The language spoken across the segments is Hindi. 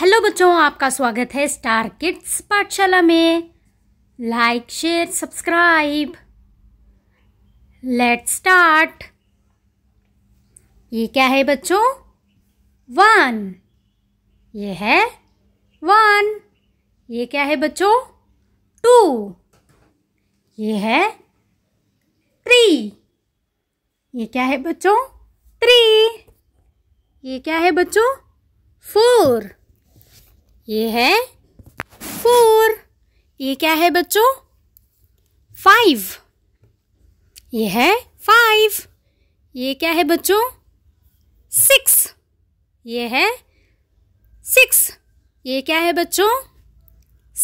हेलो बच्चों आपका स्वागत है स्टार किड्स पाठशाला में like share subscribe let start ये क्या है बच्चों वन ये है वन ये क्या है बच्चों टू ये है थ्री ये क्या है बच्चों थ्री ये क्या है बच्चों फोर ये है फोर ये क्या है बच्चों फाइव ये है फाइव ये क्या है बच्चों सिक्स ये है सिक्स ये क्या है बच्चों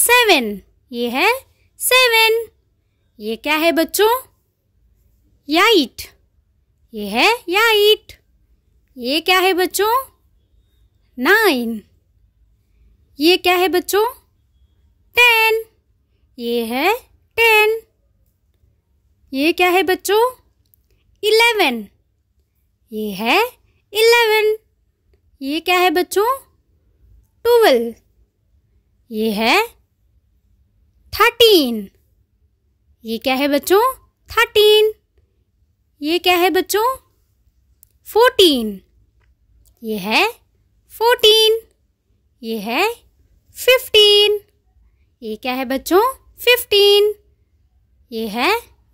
सेवन ये है सेवन ये क्या है बच्चों याइट ये है याइट ये क्या है बच्चों नाइन ये क्या है बच्चों टेन ये है टेन ये क्या है बच्चों इलेवन ये है इलेवन ये क्या है बच्चों ट्वेल्व ये है थर्टीन ये क्या है बच्चों थर्टीन ये क्या है बच्चों फोर्टीन ये है फोर्टीन ये है फिफ्टीन ये क्या है बच्चों फिफ्टीन ये है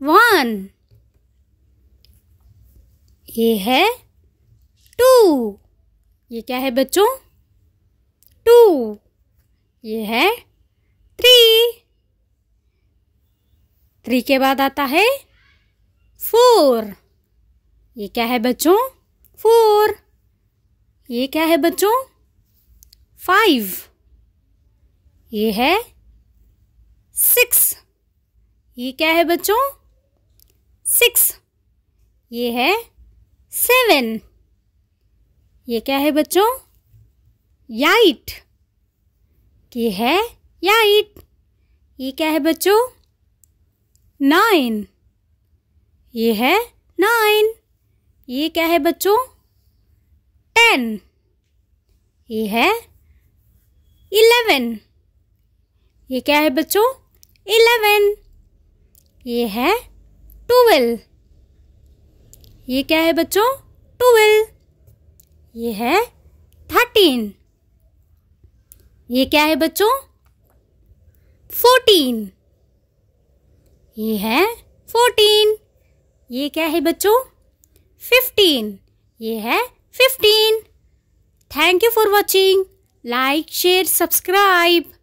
वन ये है टू ये क्या है बच्चों टू ये है थ्री थ्री के बाद आता है फोर ये क्या है बच्चों फोर ये क्या है बच्चों फाइव ये है सिक्स ये क्या है बच्चों सिक्स ये है सेवन ये क्या है बच्चों याइट ये है याइट ये क्या है बच्चों नाइन ये है नाइन ये क्या है बच्चों टेन ये है इलेवन ये क्या है बच्चों इलेवन ये है ट्वेल्व ये क्या है बच्चों टूवेल ये है थर्टीन ये क्या है बच्चों फोर्टीन ये है फोर्टीन ये क्या है बच्चों फिफ्टीन ये है fifteen thank you for watching Like, share, subscribe.